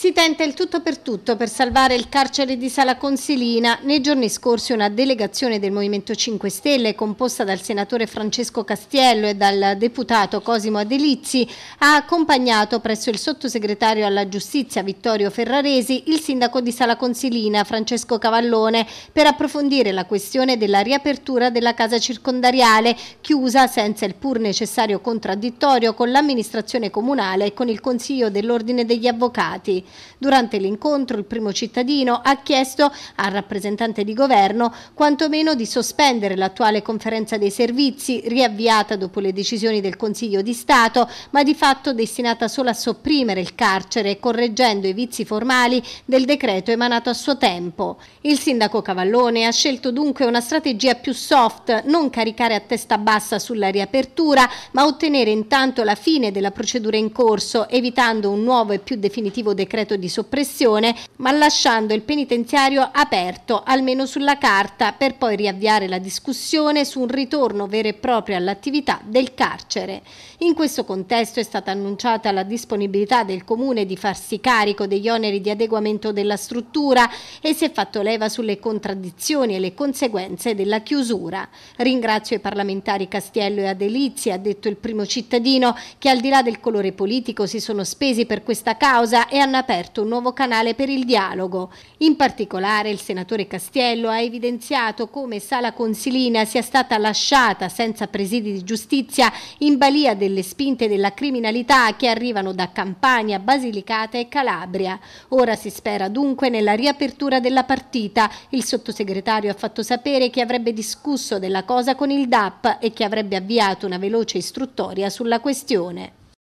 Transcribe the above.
Si tenta il tutto per tutto per salvare il carcere di Sala Consilina. Nei giorni scorsi una delegazione del Movimento 5 Stelle, composta dal senatore Francesco Castiello e dal deputato Cosimo Adelizzi, ha accompagnato presso il sottosegretario alla giustizia Vittorio Ferraresi il sindaco di Sala Consilina, Francesco Cavallone, per approfondire la questione della riapertura della casa circondariale, chiusa senza il pur necessario contraddittorio con l'amministrazione comunale e con il Consiglio dell'Ordine degli Avvocati. Durante l'incontro il primo cittadino ha chiesto al rappresentante di governo quantomeno di sospendere l'attuale conferenza dei servizi riavviata dopo le decisioni del Consiglio di Stato, ma di fatto destinata solo a sopprimere il carcere correggendo i vizi formali del decreto emanato a suo tempo. Il sindaco Cavallone ha scelto dunque una strategia più soft, non caricare a testa bassa sulla riapertura, ma ottenere intanto la fine della procedura in corso, evitando un nuovo e più definitivo decreto decreto di soppressione, ma lasciando il penitenziario aperto, almeno sulla carta, per poi riavviare la discussione su un ritorno vero e proprio all'attività del carcere. In questo contesto è stata annunciata la disponibilità del Comune di farsi carico degli oneri di adeguamento della struttura e si è fatto leva sulle contraddizioni e le conseguenze della chiusura. Ringrazio i parlamentari Castiello e Adelizia, ha detto il primo cittadino, che al di là del colore politico si sono spesi per questa causa e hanno aperto un nuovo canale per il dialogo. In particolare il senatore Castiello ha evidenziato come Sala Consilina sia stata lasciata senza presidi di giustizia in balia delle spinte della criminalità che arrivano da Campania, Basilicata e Calabria. Ora si spera dunque nella riapertura della partita. Il sottosegretario ha fatto sapere che avrebbe discusso della cosa con il DAP e che avrebbe avviato una veloce istruttoria sulla questione.